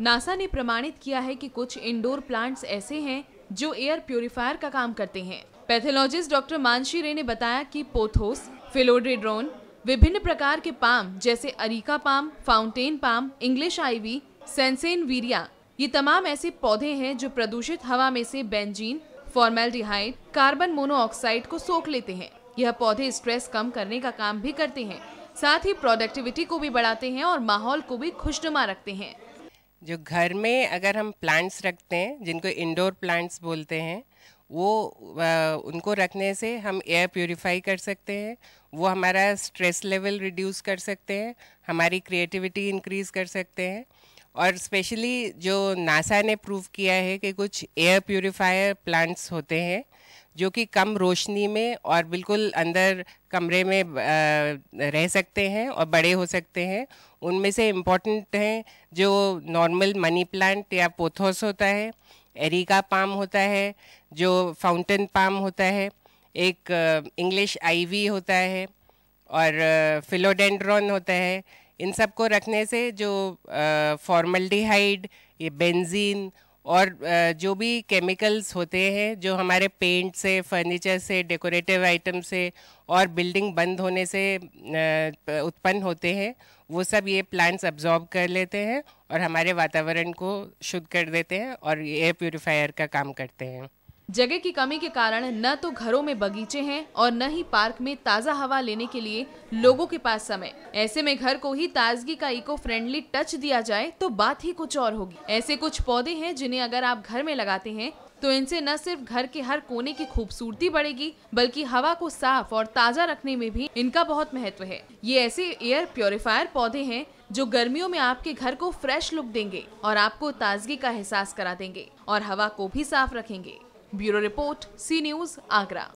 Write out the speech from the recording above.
NASA ने प्रमाणित किया है कि कुछ इंडोर प्लांट्स ऐसे हैं जो एयर प्योरीफायर का काम करते हैं पैथोलॉजिस्ट डॉक्टर मानशी रे ने बताया कि पोथोस फिलोड्रेड्रोन विभिन्न प्रकार के पाम जैसे areca palm fountain palm English ivy sansevieria ये तमाम ऐसे पौधे हैं जो प्रदूषित हवा में से बेंजीन फॉर्मेल्डिहाइड कार्बन मोनोऑक्साइड को सोख लेते हैं यह पौधे स्ट्रेस कम करने का काम भी करते हैं साथ ही प्रोडक्टिविटी को भी बढ़ाते हैं और माहौल को भी खुशनुमा रखते हैं जो घर में अगर हम प्लांट्स रखते हैं जिनको इंडोर प्लांट्स बोलते हैं वो आ, उनको रखने से हम एयर प्योरीफाई कर सकते हैं वो हमारा स्ट्रेस लेवल रिड्यूस कर सकते हैं हमारी क्रिएटिविटी इंक्रीज़ कर सकते हैं और स्पेशली जो नासा ने प्रूव किया है कि कुछ एयर प्योरीफायर प्लांट्स होते हैं जो कि कम रोशनी में और बिल्कुल अंदर कमरे में रह सकते हैं और बड़े हो सकते हैं उनमें से इम्पॉर्टेंट हैं जो नॉर्मल मनी प्लांट या पोथोस होता है एरिका पाम होता है जो फाउंटेन पाम होता है एक इंग्लिश आईवी होता है और फिलोडेंड्रॉन होता है इन सब को रखने से जो फॉर्मल्डिहाइड ये बेंजीन और आ, जो भी केमिकल्स होते हैं जो हमारे पेंट से फर्नीचर से डेकोरेटिव आइटम से और बिल्डिंग बंद होने से उत्पन्न होते हैं वो सब ये प्लांट्स अब्जॉर्ब कर लेते हैं और हमारे वातावरण को शुद्ध कर देते हैं और एयर प्योरीफायर का काम करते हैं जगह की कमी के कारण न तो घरों में बगीचे हैं और न ही पार्क में ताज़ा हवा लेने के लिए लोगों के पास समय ऐसे में घर को ही ताजगी का इको फ्रेंडली टच दिया जाए तो बात ही कुछ और होगी ऐसे कुछ पौधे हैं जिन्हें अगर आप घर में लगाते हैं तो इनसे न सिर्फ घर के हर कोने की खूबसूरती बढ़ेगी बल्कि हवा को साफ और ताज़ा रखने में भी इनका बहुत महत्व है ये ऐसे एयर प्योरीफायर पौधे हैं जो गर्मियों में आपके घर को फ्रेश लुक देंगे और आपको ताजगी का एहसास करा देंगे और हवा को भी साफ रखेंगे bureau report C news Agra